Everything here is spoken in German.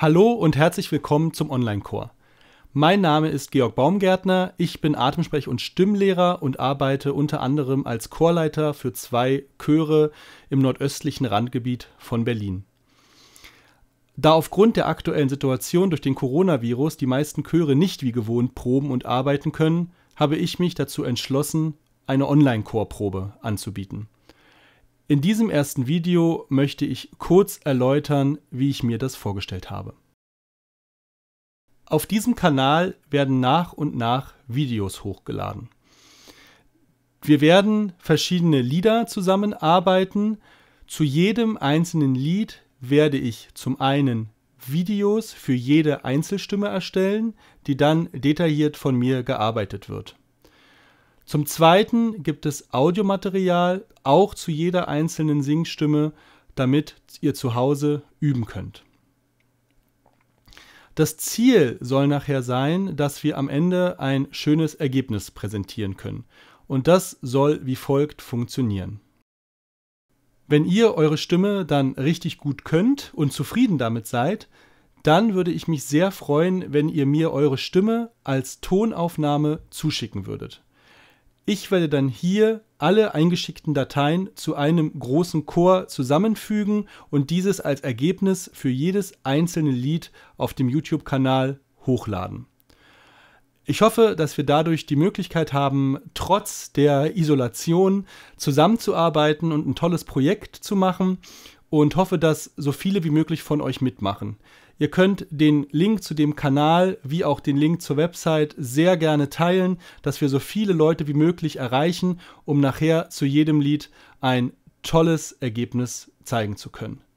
Hallo und herzlich willkommen zum Online-Chor. Mein Name ist Georg Baumgärtner, ich bin Atemsprech- und Stimmlehrer und arbeite unter anderem als Chorleiter für zwei Chöre im nordöstlichen Randgebiet von Berlin. Da aufgrund der aktuellen Situation durch den Coronavirus die meisten Chöre nicht wie gewohnt proben und arbeiten können, habe ich mich dazu entschlossen, eine Online-Chorprobe anzubieten. In diesem ersten Video möchte ich kurz erläutern, wie ich mir das vorgestellt habe. Auf diesem Kanal werden nach und nach Videos hochgeladen. Wir werden verschiedene Lieder zusammenarbeiten. Zu jedem einzelnen Lied werde ich zum einen Videos für jede Einzelstimme erstellen, die dann detailliert von mir gearbeitet wird. Zum Zweiten gibt es Audiomaterial auch zu jeder einzelnen Singstimme, damit ihr zu Hause üben könnt. Das Ziel soll nachher sein, dass wir am Ende ein schönes Ergebnis präsentieren können. Und das soll wie folgt funktionieren. Wenn ihr eure Stimme dann richtig gut könnt und zufrieden damit seid, dann würde ich mich sehr freuen, wenn ihr mir eure Stimme als Tonaufnahme zuschicken würdet. Ich werde dann hier alle eingeschickten Dateien zu einem großen Chor zusammenfügen und dieses als Ergebnis für jedes einzelne Lied auf dem YouTube-Kanal hochladen. Ich hoffe, dass wir dadurch die Möglichkeit haben, trotz der Isolation zusammenzuarbeiten und ein tolles Projekt zu machen und hoffe, dass so viele wie möglich von euch mitmachen. Ihr könnt den Link zu dem Kanal wie auch den Link zur Website sehr gerne teilen, dass wir so viele Leute wie möglich erreichen, um nachher zu jedem Lied ein tolles Ergebnis zeigen zu können.